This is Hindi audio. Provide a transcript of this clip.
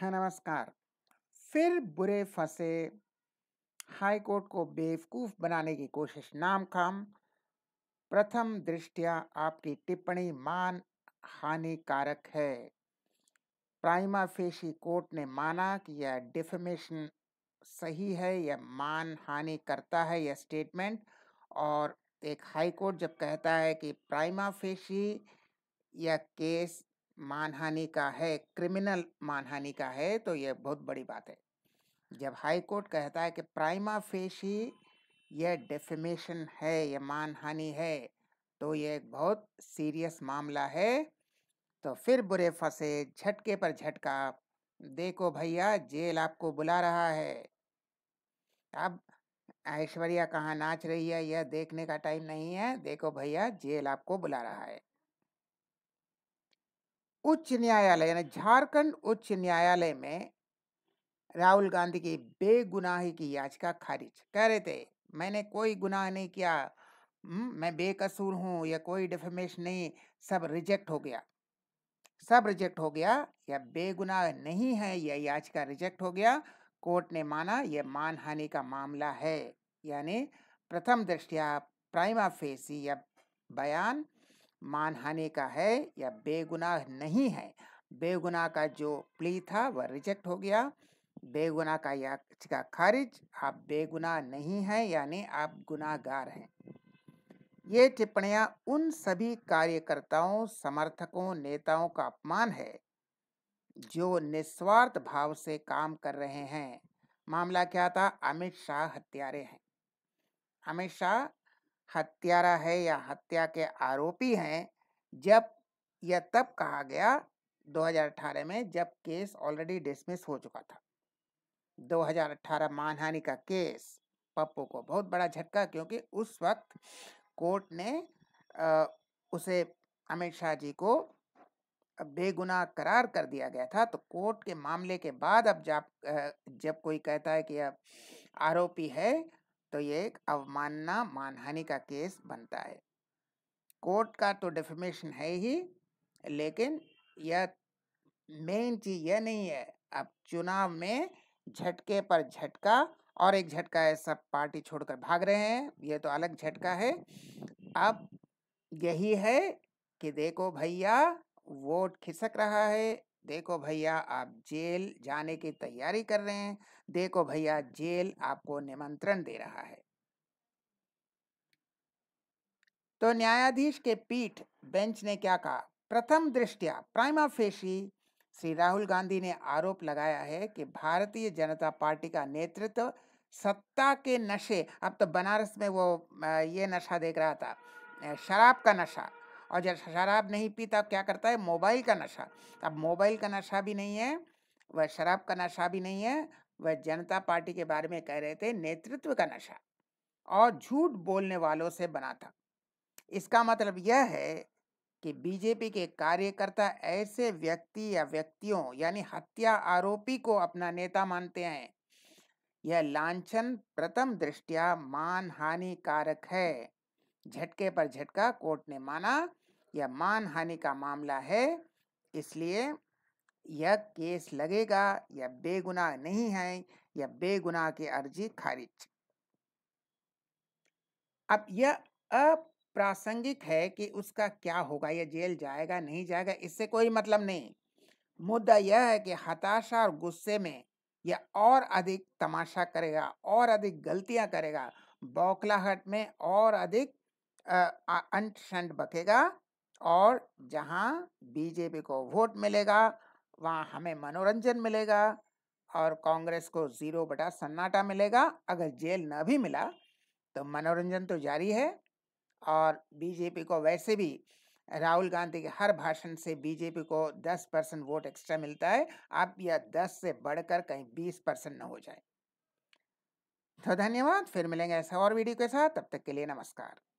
हाँ नमस्कार फिर बुरे फंसे हाई कोर्ट को बेवकूफ़ बनाने की कोशिश खाम प्रथम दृष्टया आपकी टिप्पणी मान हानिकारक है प्राइमा फेशी कोर्ट ने माना कि यह डिफेमेशन सही है यह मान हानि करता है यह स्टेटमेंट और एक हाई कोर्ट जब कहता है कि प्राइमा फेशी यह केस मानहानि का है क्रिमिनल मानहानि का है तो यह बहुत बड़ी बात है जब हाई कोर्ट कहता है कि प्राइमा फेशी यह डेफिमेशन है यह मानहानि है तो ये एक बहुत सीरियस मामला है तो फिर बुरे फंसे झटके पर झटका देखो भैया जेल आपको बुला रहा है अब ऐश्वर्या कहाँ नाच रही है यह देखने का टाइम नहीं है देखो भैया जेल आपको बुला रहा है उच्च न्यायालय यानी झारखंड उच्च न्यायालय में राहुल गांधी की बेगुनाही की याचिका खारिज कह रहे थे मैंने कोई गुनाह नहीं किया हम्म, मैं बेकसूर हूँ या कोई डिफेमेशन नहीं सब रिजेक्ट हो गया सब रिजेक्ट हो गया या बेगुनाह नहीं है यह याचिका रिजेक्ट हो गया कोर्ट ने माना यह मानहानि का मामला है यानी प्रथम दृष्टिया प्राइमा फेसी या बयान मानहानि का है या बेगुनाह नहीं है बेगुनाह का जो प्ली था वह रिजेक्ट हो गया बेगुनाह का याचिका खारिज आप बेगुनाह नहीं हैं यानी आप गुनाहगार हैं ये टिप्पणियां उन सभी कार्यकर्ताओं समर्थकों नेताओं का अपमान है जो निस्वार्थ भाव से काम कर रहे हैं मामला क्या था अमित शाह हत्यारे हैं अमित शाह हत्यारा है या हत्या के आरोपी हैं जब या तब कहा गया 2018 में जब केस ऑलरेडी डिसमिस हो चुका था 2018 मानहानि का केस पप्पू को बहुत बड़ा झटका क्योंकि उस वक्त कोर्ट ने उसे अमित शाह जी को बेगुनाह करार कर दिया गया था तो कोर्ट के मामले के बाद अब जब जब कोई कहता है कि अब आरोपी है तो ये एक अवमानना मानहानि का केस बनता है कोर्ट का तो डेफिमेशन है ही लेकिन यह मेन चीज यह नहीं है अब चुनाव में झटके पर झटका और एक झटका है सब पार्टी छोड़कर भाग रहे हैं ये तो अलग झटका है अब यही है कि देखो भैया वोट खिसक रहा है देखो भैया आप जेल जाने की तैयारी कर रहे हैं देखो भैया जेल आपको निमंत्रण दे रहा है तो न्यायाधीश के पीठ बेंच ने क्या कहा प्रथम दृष्टिया प्राइमा फेशी श्री राहुल गांधी ने आरोप लगाया है कि भारतीय जनता पार्टी का नेतृत्व सत्ता के नशे अब तो बनारस में वो ये नशा देख रहा था शराब का नशा और जब शराब नहीं पीता क्या करता है मोबाइल का नशा अब मोबाइल का नशा भी नहीं है वह शराब का नशा भी नहीं है वह जनता पार्टी के बारे में कह रहे थे नेतृत्व का नशा और झूठ बोलने वालों से बना था इसका मतलब यह है कि बीजेपी के कार्यकर्ता ऐसे व्यक्ति या व्यक्तियों यानी हत्या आरोपी को अपना नेता मानते हैं यह लांछन प्रथम दृष्टिया मान हानिकारक है झटके पर झटका कोर्ट ने माना यह मान हानि का मामला है इसलिए यह केस लगेगा यह बेगुनाह नहीं है यह बेगुनाह की अर्जी खारिज अब यह अप्रासंगिक है कि उसका क्या होगा यह जेल जाएगा नहीं जाएगा इससे कोई मतलब नहीं मुद्दा यह है कि हताशा और गुस्से में यह और अधिक तमाशा करेगा और अधिक गलतियां करेगा बौखलाहट में और अधिक अंट शंट बकेगा और जहाँ बीजेपी को वोट मिलेगा वहाँ हमें मनोरंजन मिलेगा और कांग्रेस को जीरो बटा सन्नाटा मिलेगा अगर जेल न भी मिला तो मनोरंजन तो जारी है और बीजेपी को वैसे भी राहुल गांधी के हर भाषण से बीजेपी को 10 परसेंट वोट एक्स्ट्रा मिलता है अब यह 10 से बढ़कर कहीं 20 परसेंट न हो जाए तो धन्यवाद फिर मिलेंगे ऐसा और वीडियो के साथ तब तक के लिए नमस्कार